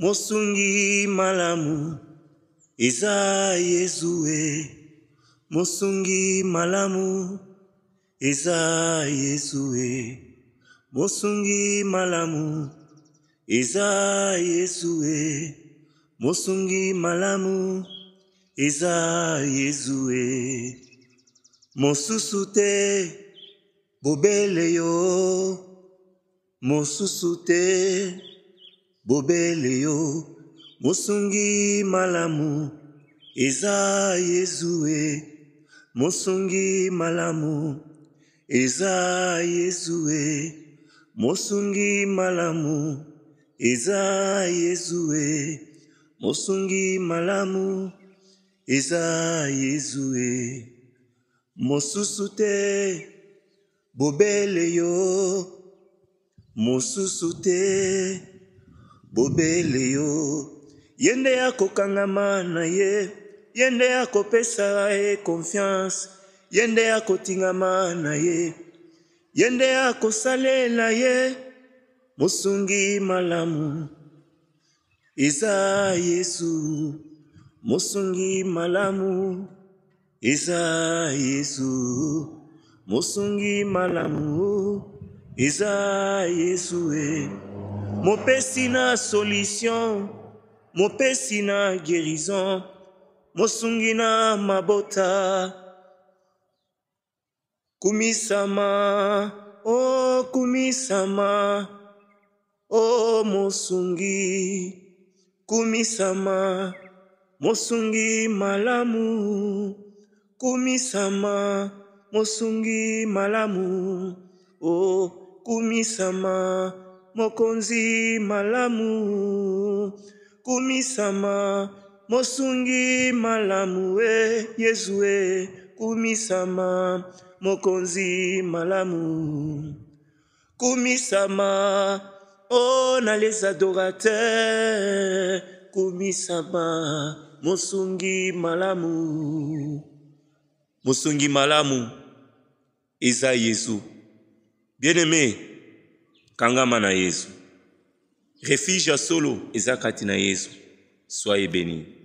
mosungi malamu eza yezu e mosungi malamu eza yezu e mosungi malamu eza yezu e mosungi malamu eza yezu e mosusu te bobele yo mosusu te bobele yo mosungi malamu eza yezu e mosungi malamu eza yezu e mosungi malamu eza yezu e mosungi malamu eza yezu e mosusu te bobele yo mosusu te bobele yo ye nde akokangama na ye ye nde akopesa ye konfiance ye nde akotingama na ye ye nde akosalela ye mosungi malamu eza yesu mosungi malamu eza yesu mosungi malamu eza yesu e eh. mopesi na solution mopesi na guérison mosungi na mabota kumisama o oh, kumisama o oh, mosungi kumisama mosungi malamu kumisama mosungi malamu o oh, kumisama mokonzi malamu kumisama mosungi malamu e yesu e kumisama mokonzi malamu kumisama o na les adorateurs kumisama mosungi malamu mosungi malamu eza yesu bien aimé kangama na yesu refuge ya solo eza kati na yesu soyez bénis